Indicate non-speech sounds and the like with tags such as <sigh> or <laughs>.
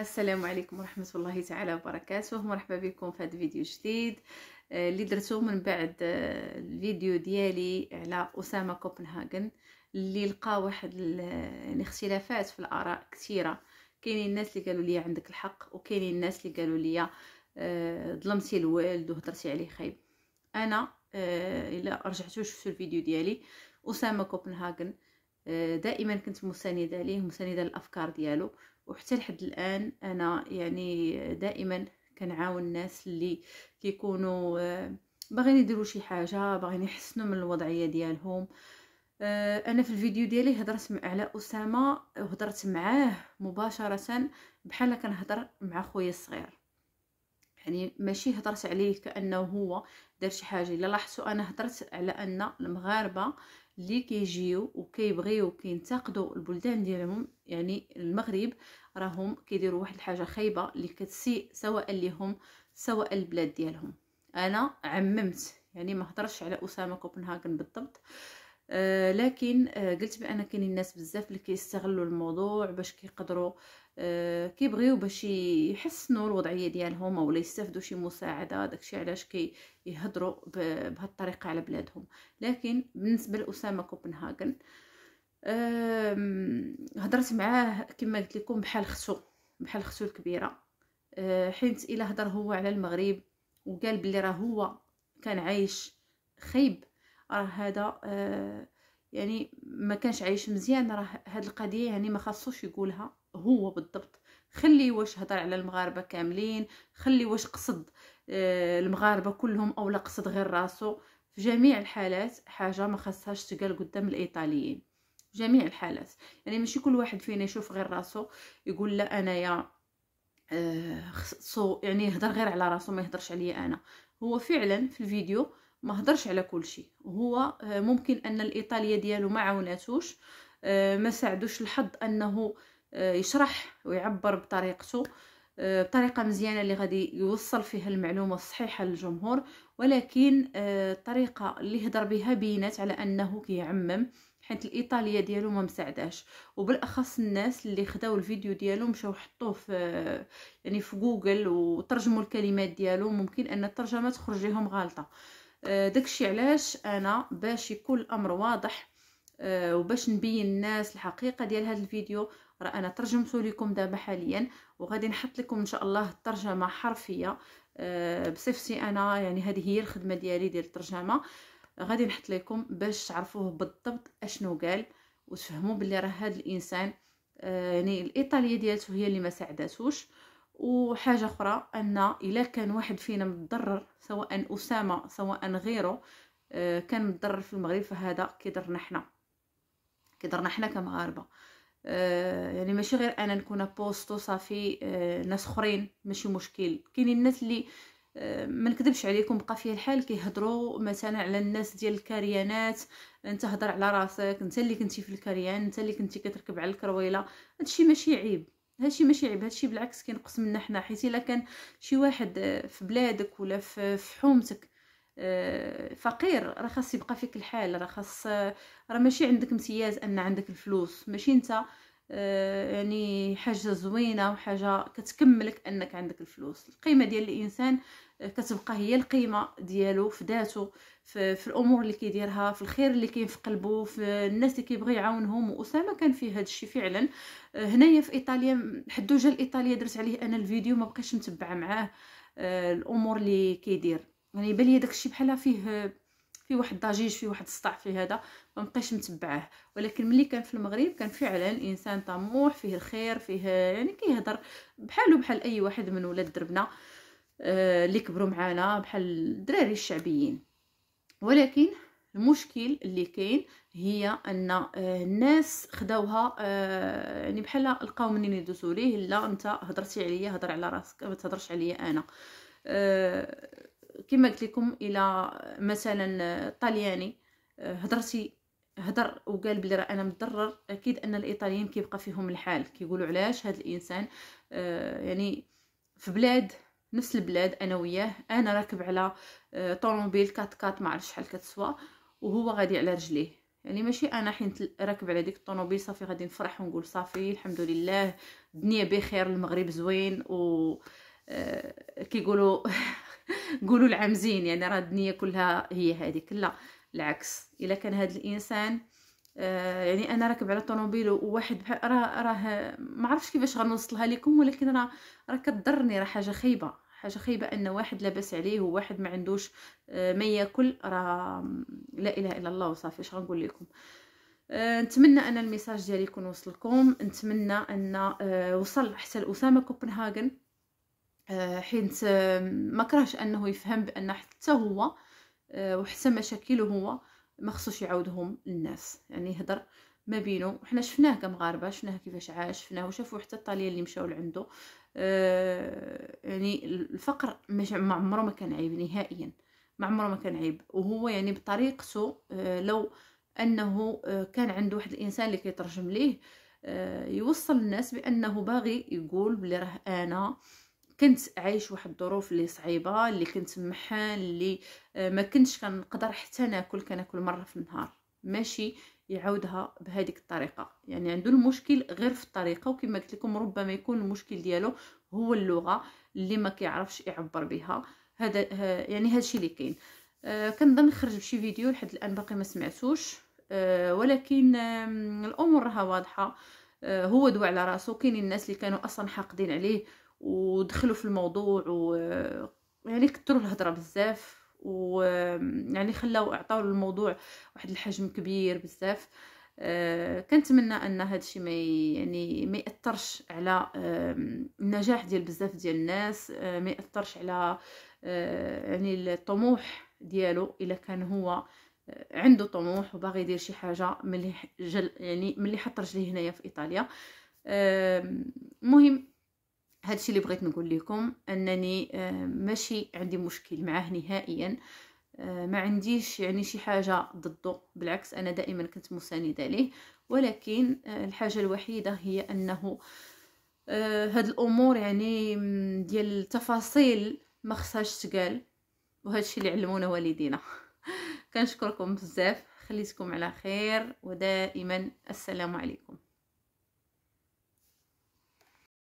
السلام عليكم ورحمة الله تعالى وبركاته مرحبا بكم في هذا الفيديو جديد آه، اللي درته من بعد آه، الفيديو ديالي على أسامة كوبنهاغن اللي لقى واحد الاختلافات يعني في الآراء كثيرة كاينين الناس اللي قالوا لي عندك الحق وكاينين الناس اللي قالوا لي آه، ظلمتي الوالد وهضرتي عليه خايب انا الا رجعتوا شفتوا الفيديو ديالي اسامه كوبنهاغن دائما كنت مساندة ليه مساندة للافكار ديالو وحتى لحد الان انا يعني دائما كنعاون الناس اللي كيكونوا آه، باغيين يديروا شي حاجه باغيين يحسنوا من الوضعيه ديالهم آه، انا في الفيديو ديالي هضرت على اسامه وهضرت معاه مباشره بحال كنهضر مع خويا الصغير يعني ماشي هضرت عليه كانه هو دار شي حاجه الا لاحظتوا انا هضرت على ان المغاربه اللي كيجيو وكيبغيو كينتقدوا البلدان ديالهم يعني المغرب راهم كيديروا واحد الحاجه خايبه اللي كتسيء سواء ليهم سواء البلاد ديالهم انا عممت يعني ما هضرش على اسامه كوبنهاغن بالضبط آه، لكن آه، قلت بان كاينين الناس بزاف اللي كيستغلوا الموضوع باش كيقدروا آه، كيبغيو باش يحسنوا الوضعيه ديالهم ولا يستافدوا شي مساعده داكشي علاش كيهضروا بهذه الطريقه على بلادهم لكن بالنسبه لاسامه كوبنهاغن هضرت معاه كما قلت لكم بحال ختو بحال ختو الكبيره حيت الا هضر هو على المغرب وقال بلي راه هو كان عايش خيب راه هذا آه يعني ما كانش عايش مزيان راه هاد القضيه يعني ما خاصوش يقولها هو بالضبط خلي واش هضر على المغاربه كاملين خلي واش قصد آه المغاربه كلهم او لا قصد غير راسو في جميع الحالات حاجه ما خاصهاش تقال قدام الايطاليين جميع الحالات يعني ماشي كل واحد فينا يشوف غير راسو يقول لا انايا آه خصو يعني يهضر غير على راسو ما يهضرش عليا انا هو فعلا في الفيديو ما هضرش على كل شيء وهو آه، ممكن ان الايطاليه ديالو ما عاوناتوش آه، ما ساعدوش الحظ انه آه، يشرح ويعبر بطريقته بطريقه مزيانه اللي غادي يوصل فيها المعلومه الصحيحه للجمهور ولكن الطريقه اللي هضر بها بينات على انه كيعمم حيت الايطاليه ديالو ما مساعداش وبالاخص الناس اللي خداو الفيديو ديالو مشاو حطوه في يعني في جوجل وترجموا الكلمات ديالو ممكن ان الترجمه تخرج لهم غلطه آه، داكشي علاش انا باش يكون الامر واضح آه، وباش نبين الناس الحقيقه ديال هذا الفيديو راه انا ترجمته لكم دابا حاليا وغادي نحط لكم ان شاء الله الترجمه حرفيه آه، بصفتي انا يعني هذه هي الخدمه ديالي ديال الترجمه غادي نحط لكم باش تعرفوه بالضبط اشنو قال وتفهموا بلي راه هذا الانسان يعني الايطاليه ديالته هي اللي ما ساعداتوش وحاجه اخرى ان الا كان واحد فينا متضرر سواء اسامه سواء غيره آه، كان متضرر في المغرب فهذا كيضرنا حنا كيضرنا حنا كمغاربه آه، يعني ماشي غير انا نكون بوستو صافي آه، ناس اخرين ماشي مشكل كاينين الناس اللي ما نكذبش عليكم بقى فيه الحال كيهضروا مثلا على الناس ديال الكريانات انت هضر على راسك انت اللي كنتي في الكريان انت اللي كنتي كتركب على الكرويله هادشي ماشي عيب هادشي ماشي عيب هادشي بالعكس كينقص منا حنا حيت الا كان شي واحد آه، في بلادك ولا في حومتك آه، فقير راه خاص يبقى فيك الحال راه خاص آه، راه ماشي عندك امتياز ان عندك الفلوس ماشي انت آه، يعني حاجه زوينه وحاجه كتكملك انك عندك الفلوس القيمه ديال الانسان آه، كتبقى هي القيمه ديالو في ذاته في, في الامور اللي كيديرها في الخير اللي كاين في قلبه في الناس اللي كيبغي يعاونهم واسامه كان فيه هذا الشيء فعلا آه، هنايا في ايطاليا جا لايطاليا درت عليه انا الفيديو ما بقيتش متبعه معاه الامور اللي كيدير يعني بان لي داكشي بحال فيه في واحد الضجيج في واحد السطع في هذا ما بقيتش متبعاه ولكن ملي كان في المغرب كان فعلا انسان طموح فيه الخير فيه يعني كيهضر بحاله بحال اي واحد من ولاد دربنا آه، اللي كبروا معانا بحال الدراري الشعبيين ولكن المشكل اللي كاين هي ان آه، الناس خداوها آه، يعني بحال لقاو منين يدوسوا ليه لا انت هضرتي عليا هضر على راسك ما تهضرش عليا انا كما قلت لكم الى مثلا طلياني آه، هضرتي هضر وقال بلي راه انا متضرر اكيد ان الايطاليين كيبقى فيهم الحال كيقولوا علاش هذا الانسان آه، يعني في بلاد نفس البلاد انا وياه انا راكب على آه، طوموبيل كات كات ما عرفتش شحال كتسوى وهو غادي على رجليه يعني ماشي انا حين راكب على ديك الطوموبيل صافي غادي نفرح ونقول صافي الحمد لله الدنيا بخير المغرب زوين و كيقولوا <laughs> <laughs> قولوا العام زين يعني راه الدنيا كلها هي هذيك لا العكس الا كان هذا الانسان آه، يعني انا راكب على الطوموبيل وواحد راه راه ما عرفتش كيفاش غنوصلها لكم ولكن راه راه كضرني راه حاجه خايبه حاجه خايبه ان واحد لاباس عليه وواحد ما عندوش آه، ما ياكل راه لا اله الا الله وصافي اش غنقول لكم آه، نتمنى ان الميساج ديالي يكون وصلكم نتمنى ان وصل حتى لاسامه كوبنهاغن آه، حيت ما كرهش انه يفهم بان حتى هو آه، وحتى مشاكله هو ما خصوش يعاودهم للناس يعني يهضر ما بينه وحنا شفناه كمغاربه شفناه كيفاش عاش شفناه وشافوا حتى الطاليه اللي مشاو لعنده آه، يعني الفقر ما عمره ما كان عيب نهائيا ما عمره ما كان عيب وهو يعني بطريقته لو انه كان عنده واحد الانسان اللي كيترجم ليه يوصل الناس بانه باغي يقول بلي راه انا كنت عايش واحد الظروف اللي صعيبه اللي كنت محان اللي آه، ما كنتش كنقدر حتى ناكل كناكل مره في النهار ماشي يعاودها بهذيك الطريقه يعني عنده المشكل غير في الطريقه وكما قلت لكم ربما يكون المشكل ديالو هو اللغه اللي ما كيعرفش يعبر بها هذا يعني هذا الشيء اللي كاين آه، كنظن نخرج بشي فيديو لحد الان باقي ما سمعتوش آه، ولكن الامور راها واضحه هو دوى على راسو كاينين الناس اللي كانوا اصلا حاقدين عليه ودخلوا في الموضوع و يعني كثروا الهضره بزاف و يعني خلاو اعطاو الموضوع واحد الحجم كبير بزاف آه، كنتمنى ان هذا الشيء ما يعني ما ياثرش على النجاح ديال بزاف ديال الناس آه، ما ياثرش على آه، يعني الطموح ديالو الا كان هو عنده طموح وباغي يدير شي حاجه ملي يعني ملي حط رجليه هنايا في ايطاليا المهم هادشي اللي بغيت نقول لكم انني آه، ماشي عندي مشكل معاه نهائيا آه، ما عنديش يعني شي حاجه ضده بالعكس انا دائما كنت مسانده ليه ولكن آه، الحاجه الوحيده هي انه هاد الامور يعني ديال التفاصيل ما خصهاش تقال وهذا الشيء اللي علمونا والدينا <laughs> كنشكركم بزاف خليتكم على خير ودائما السلام عليكم